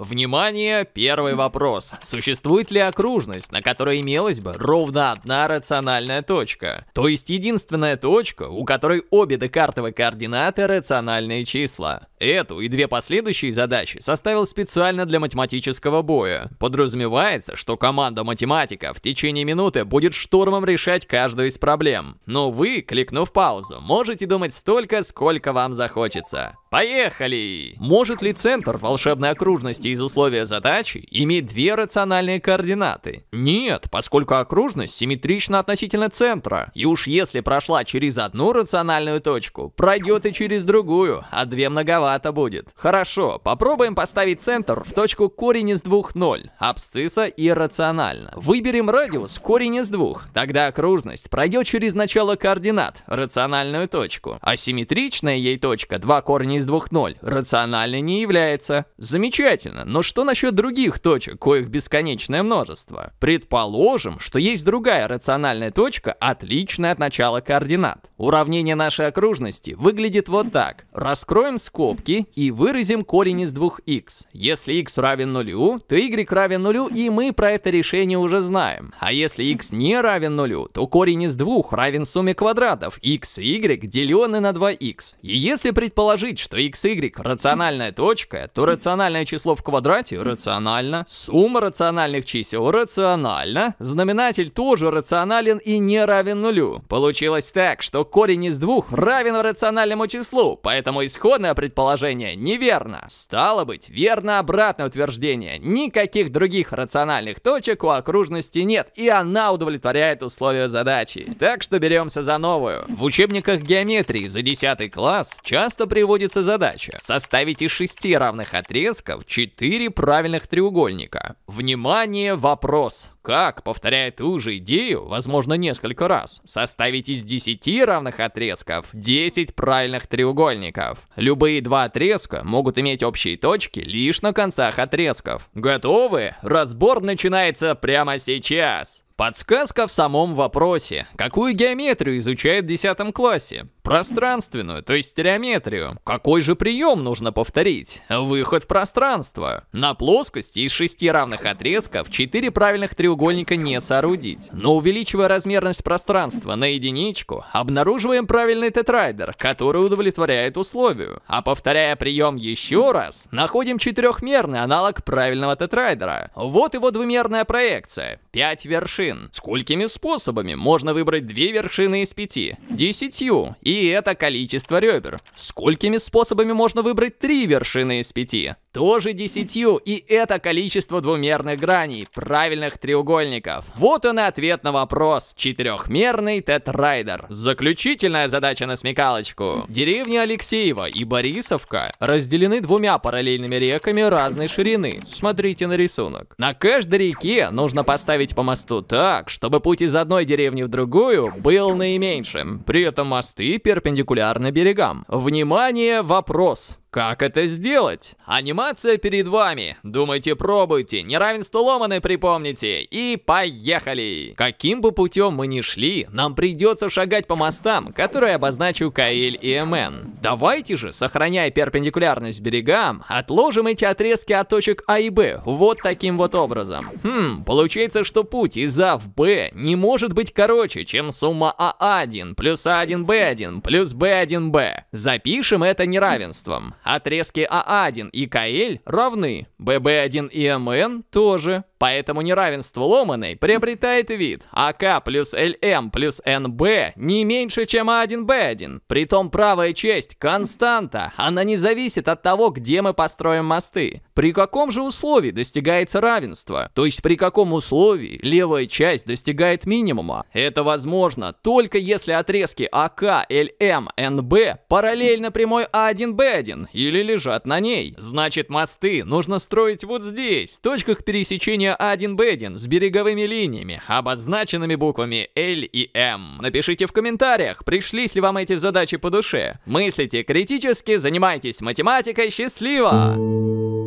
Внимание, первый вопрос. Существует ли окружность, на которой имелась бы ровно одна рациональная точка? То есть единственная точка, у которой обе декартовые координаты рациональные числа. Эту и две последующие задачи составил специально для математического боя. Подразумевается, что команда математика в течение минуты будет штурмом решать каждую из проблем. Но вы, кликнув паузу, можете думать столько, сколько вам захочется. Поехали! Может ли центр волшебной окружности из условия задачи иметь две рациональные координаты? Нет, поскольку окружность симметрична относительно центра, и уж если прошла через одну рациональную точку, пройдет и через другую, а две многовато будет. Хорошо, попробуем поставить центр в точку корень из двух ноль, абсцисса и рационально. Выберем радиус корень из двух, тогда окружность пройдет через начало координат, рациональную точку, а симметричная ей точка два корня. из из двух ноль рационально не является. Замечательно, но что насчет других точек, коих бесконечное множество? Предположим, что есть другая рациональная точка, отличная от начала координат. Уравнение нашей окружности выглядит вот так. Раскроем скобки и выразим корень из двух х Если x равен нулю, то y равен нулю, и мы про это решение уже знаем. А если x не равен нулю, то корень из двух равен сумме квадратов x и y, делены на 2х. И если предположить, что x, y рациональная точка, то рациональное число в квадрате рационально, сумма рациональных чисел рациональна, знаменатель тоже рационален и не равен нулю. Получилось так, что корень из двух равен рациональному числу, поэтому исходное предположение неверно. Стало быть, верно обратное утверждение. Никаких других рациональных точек у окружности нет, и она удовлетворяет условия задачи. Так что беремся за новую. В учебниках геометрии за 10 класс часто приводится задача составить из 6 равных отрезков 4 правильных треугольника. Внимание, вопрос! Как, повторяя ту же идею, возможно несколько раз, составить из 10 равных отрезков 10 правильных треугольников? Любые два отрезка могут иметь общие точки лишь на концах отрезков. Готовы? Разбор начинается прямо сейчас. Подсказка в самом вопросе. Какую геометрию изучают в 10 классе? Пространственную, то есть стереометрию. Какой же прием нужно повторить? Выход в пространство. На плоскости из шести равных отрезков четыре правильных треугольника не соорудить. Но увеличивая размерность пространства на единичку, обнаруживаем правильный тетрайдер, который удовлетворяет условию. А повторяя прием еще раз, находим четырехмерный аналог правильного тетрайдера. Вот его двумерная проекция. Пять вершин вершин. Сколькими способами можно выбрать две вершины из пяти? Десятью. И это количество ребер. Сколькими способами можно выбрать три вершины из пяти? Тоже десятью. И это количество двумерных граней, правильных треугольников. Вот он и ответ на вопрос. Четырехмерный тетрайдер. Заключительная задача на смекалочку. Деревни Алексеева и Борисовка разделены двумя параллельными реками разной ширины. Смотрите на рисунок. На каждой реке нужно поставить по мосту так, так, чтобы путь из одной деревни в другую был наименьшим. При этом мосты перпендикулярны берегам. Внимание, вопрос! Как это сделать? Анимация перед вами. Думайте, пробуйте, неравенство ломаны припомните. И поехали! Каким бы путем мы ни шли, нам придется шагать по мостам, которые обозначил Каэль и МН. Давайте же, сохраняя перпендикулярность берегам, отложим эти отрезки от точек А и Б вот таким вот образом. Хм, получается, что путь из А в Б не может быть короче, чем сумма А1 плюс А1Б1 плюс Б1Б. Запишем это неравенством отрезки А1 и КЛ равны, ББ1 и МН тоже. Поэтому неравенство ломаной приобретает вид АК плюс ЛМ плюс НБ не меньше, чем А1Б1. Притом правая часть – константа, она не зависит от того, где мы построим мосты. При каком же условии достигается равенство? То есть при каком условии левая часть достигает минимума? Это возможно только если отрезки АК, ЛМ, НБ параллельно прямой А1Б1 или лежат на ней. Значит мосты нужно строить вот здесь, в точках пересечения линия а один 1 Бэдин с береговыми линиями, обозначенными буквами L и M. Напишите в комментариях, пришлись ли вам эти задачи по душе. Мыслите критически, занимайтесь математикой, счастливо!